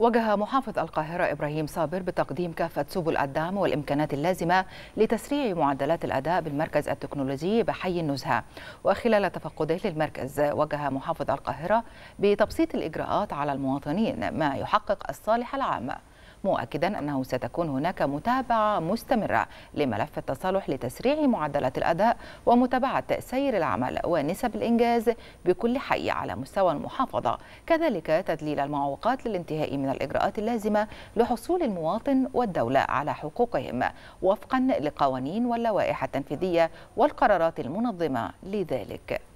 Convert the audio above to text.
وجه محافظ القاهرة إبراهيم صابر بتقديم كافة سبل الدعم والإمكانات اللازمة لتسريع معدلات الأداء بالمركز التكنولوجي بحي النزهة وخلال تفقده للمركز وجه محافظ القاهرة بتبسيط الإجراءات على المواطنين ما يحقق الصالح العام مؤكدا أنه ستكون هناك متابعة مستمرة لملف التصالح لتسريع معدلات الأداء ومتابعة سير العمل ونسب الإنجاز بكل حي على مستوى المحافظة كذلك تدليل المعوقات للانتهاء من الإجراءات اللازمة لحصول المواطن والدولة على حقوقهم وفقا لقوانين واللوائح التنفيذية والقرارات المنظمة لذلك